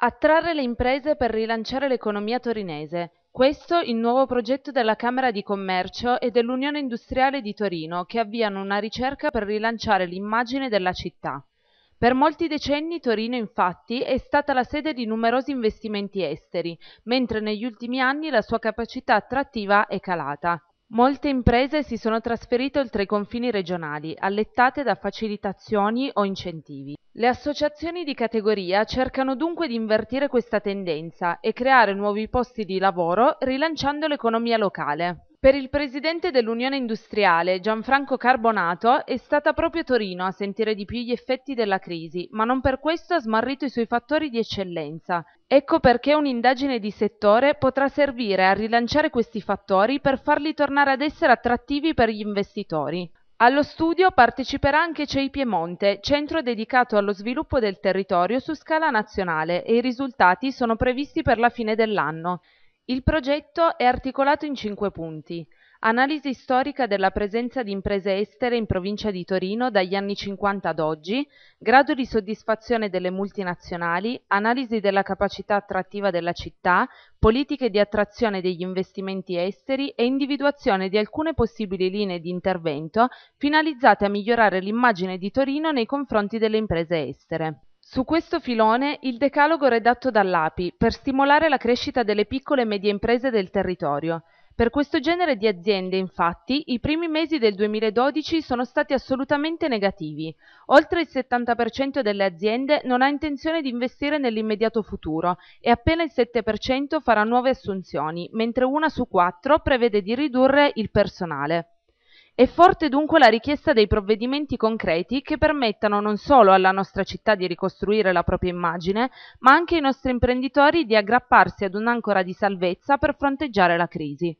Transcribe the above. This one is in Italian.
Attrarre le imprese per rilanciare l'economia torinese: questo il nuovo progetto della Camera di Commercio e dell'Unione Industriale di Torino che avviano una ricerca per rilanciare l'immagine della città. Per molti decenni Torino infatti è stata la sede di numerosi investimenti esteri, mentre negli ultimi anni la sua capacità attrattiva è calata. Molte imprese si sono trasferite oltre i confini regionali, allettate da facilitazioni o incentivi. Le associazioni di categoria cercano dunque di invertire questa tendenza e creare nuovi posti di lavoro rilanciando l'economia locale. Per il presidente dell'Unione Industriale Gianfranco Carbonato è stata proprio Torino a sentire di più gli effetti della crisi, ma non per questo ha smarrito i suoi fattori di eccellenza. Ecco perché un'indagine di settore potrà servire a rilanciare questi fattori per farli tornare ad essere attrattivi per gli investitori. Allo studio parteciperà anche CEI Piemonte, centro dedicato allo sviluppo del territorio su scala nazionale e i risultati sono previsti per la fine dell'anno. Il progetto è articolato in cinque punti analisi storica della presenza di imprese estere in provincia di Torino dagli anni 50 ad oggi, grado di soddisfazione delle multinazionali, analisi della capacità attrattiva della città, politiche di attrazione degli investimenti esteri e individuazione di alcune possibili linee di intervento finalizzate a migliorare l'immagine di Torino nei confronti delle imprese estere. Su questo filone il decalogo redatto dall'API per stimolare la crescita delle piccole e medie imprese del territorio, per questo genere di aziende, infatti, i primi mesi del 2012 sono stati assolutamente negativi. Oltre il 70% delle aziende non ha intenzione di investire nell'immediato futuro e appena il 7% farà nuove assunzioni, mentre una su quattro prevede di ridurre il personale. È forte dunque la richiesta dei provvedimenti concreti che permettano non solo alla nostra città di ricostruire la propria immagine, ma anche ai nostri imprenditori di aggrapparsi ad un'ancora di salvezza per fronteggiare la crisi.